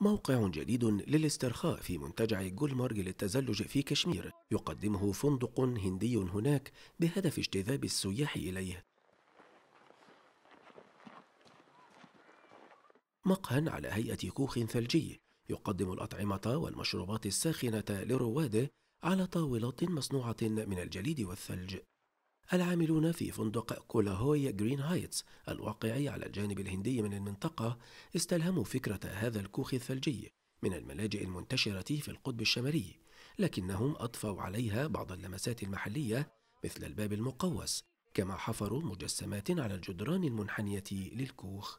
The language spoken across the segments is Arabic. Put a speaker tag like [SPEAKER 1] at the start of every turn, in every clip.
[SPEAKER 1] موقع جديد للاسترخاء في منتجع جولمرج للتزلج في كشمير يقدمه فندق هندي هناك بهدف اجتذاب السياح إليه مقهى على هيئة كوخ ثلجي يقدم الأطعمة والمشروبات الساخنة لرواده على طاولات مصنوعة من الجليد والثلج العاملون في فندق كولاهوي جرين هايتس الواقع على الجانب الهندي من المنطقة استلهموا فكرة هذا الكوخ الثلجي من الملاجئ المنتشرة في القطب الشمالي لكنهم أضفوا عليها بعض اللمسات المحلية مثل الباب المقوس كما حفروا مجسمات على الجدران المنحنية للكوخ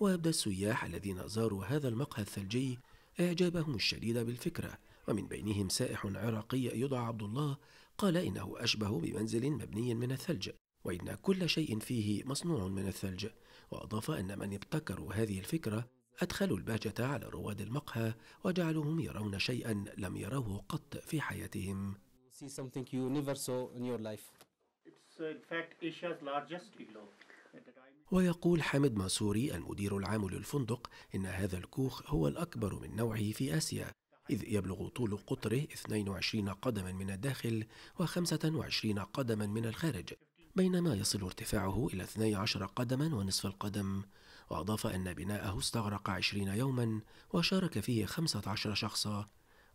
[SPEAKER 1] وأبدى السياح الذين زاروا هذا المقهى الثلجي إعجابهم الشديد بالفكرة ومن بينهم سائح عراقي يدعى عبد الله قال إنه أشبه بمنزل مبني من الثلج وإن كل شيء فيه مصنوع من الثلج وأضاف أن من ابتكروا هذه الفكرة أدخلوا البهجة على رواد المقهى وجعلوهم يرون شيئا لم يروه قط في حياتهم uh, ويقول حامد ماسوري المدير العام للفندق إن هذا الكوخ هو الأكبر من نوعه في آسيا إذ يبلغ طول قطره 22 قدما من الداخل و25 قدما من الخارج بينما يصل ارتفاعه إلى 12 قدما ونصف القدم وأضاف أن بناءه استغرق 20 يوما وشارك فيه 15 شخصا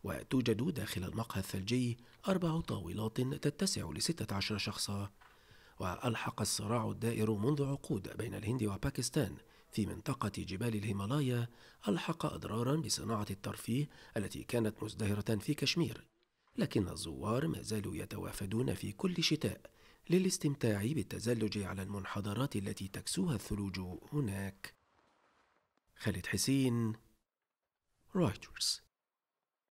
[SPEAKER 1] وتوجد داخل المقهى الثلجي أربع طاولات تتسع لستة عشر شخصا وألحق الصراع الدائر منذ عقود بين الهند وباكستان في منطقة جبال الهيمالايا ألحق أضرارا بصناعة الترفيه التي كانت مزدهرة في كشمير لكن الزوار ما زالوا يتوافدون في كل شتاء للاستمتاع بالتزلج على المنحدرات التي تكسوها الثلوج هناك خالد حسين رويترز